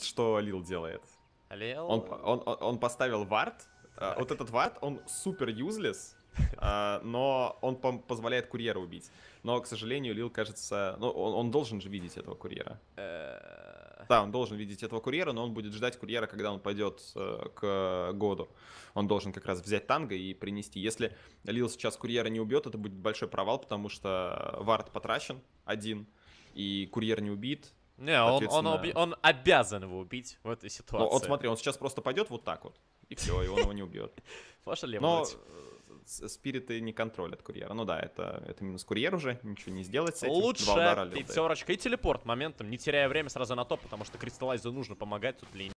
что Лил делает. Лил? Он, он, он, поставил вард. А, так. Вот этот вард, он супер юзлес, а, но он позволяет курьера убить. Но, к сожалению, Лил, кажется... Ну, он, он должен же видеть этого курьера. да, он должен видеть этого курьера, но он будет ждать курьера, когда он пойдет э, к Году. Он должен как раз взять танго и принести. Если Лил сейчас курьера не убьет, это будет большой провал, потому что вард потрачен один, и курьер не убит, не, он, он, оби- он обязан его убить в этой ну, ситуации. Ну, вот смотри, он сейчас просто пойдет вот так вот, и все, и он его не убьет. Паша Но спириты не контролят курьера. Ну да, это, это минус курьер уже, ничего не сделать с этим. Лучше пятерочка и телепорт моментом, не теряя время сразу на топ, потому что кристаллайзу нужно помогать тут линии.